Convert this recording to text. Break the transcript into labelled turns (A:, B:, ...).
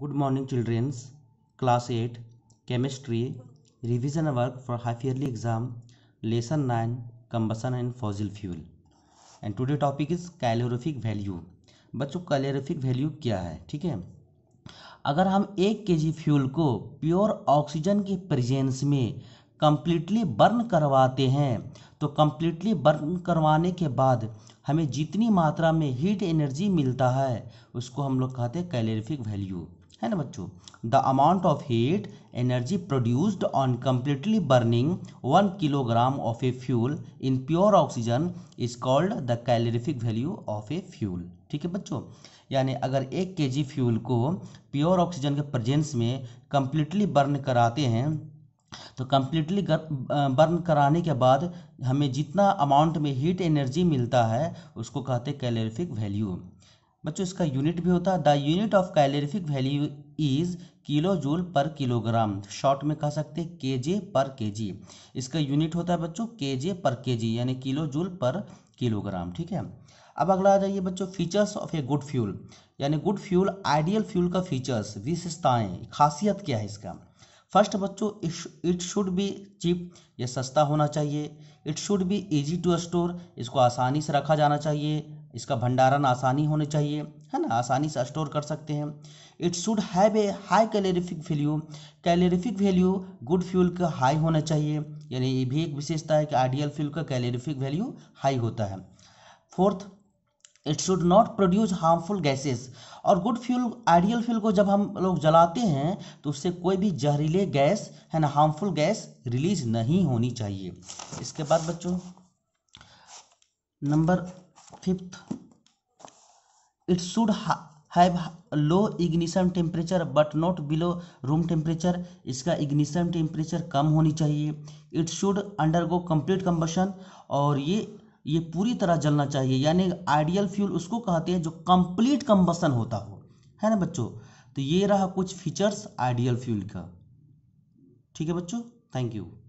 A: good morning childrens class eight chemistry revision work for half yearly exam lesson nine combustion and fossil fuel and today topic is calorific value बच्चों calorific value क्या है ठीक है अगर हम एक K G fuel को pure oxygen के प्रजेंस में कम्प्लीटली बर्न करवाते हैं तो कम्प्लीटली बर्न करवाने के बाद हमें जितनी मात्रा में हीट एनर्जी मिलता है उसको हम लोग कहते हैं कैलोरिफिक वैल्यू है ना बच्चों the amount of heat energy produced on completely burning one kilogram of a fuel in pure oxygen is called the calorific value of a fuel ठीक है बच्चों यानी अगर एक के जी फ्यूल को प्योर ऑक्सीजन के प्रजेंस में completely burn कराते हैं तो कम्प्लीटली बर्न कराने के बाद हमें जितना अमाउंट में हीट एनर्जी मिलता है उसको कहते हैं कैलरिफिक वैल्यू बच्चों इसका यूनिट भी होता है the unit of calorific value is kilojoule per kilogram short में कह सकते हैं के जे पर के जी इसका यूनिट होता है बच्चों के जे पर के जी यानी किलो जूल पर किलोग्राम ठीक है अब अगला आ जाइए बच्चों features of a good fuel यानी गुड फ्यूल आइडियल फ्यूल का फीचर्स विशेषताएं खासियत क्या है इसका फर्स्ट बच्चों इट शुड बी चिप या सस्ता होना चाहिए it should be easy to store इसको आसानी से रखा जाना चाहिए इसका भंडारण आसानी होने चाहिए है ना आसानी से स्टोर कर सकते हैं it should have a high calorific value calorific value good fuel का हाई होना चाहिए यानी ये भी एक विशेषता है कि आइडियल फ्यूल का कैलोरीफिक वैल्यू हाई होता है fourth it should not produce harmful gases और गुड फ्यूल आइडियल फ्यूल को जब हम लोग जलाते हैं तो उससे कोई भी जहरीले गैस है ना हार्मफुल गैस रिलीज नहीं होनी चाहिए इसके बाद बच्चों number fifth it's should have low ignition temperature but not below room temperature इसका इग्निशन टेम्परेचर कम होनी चाहिए it should undergo complete combustion और ये ये पूरी तरह जलना चाहिए यानी आइडियल फ्यूल उसको कहते हैं जो कंप्लीट कम्बसन होता हो है ना बच्चों तो ये रहा कुछ फीचर्स आइडियल फ्यूल का ठीक है बच्चों थैंक यू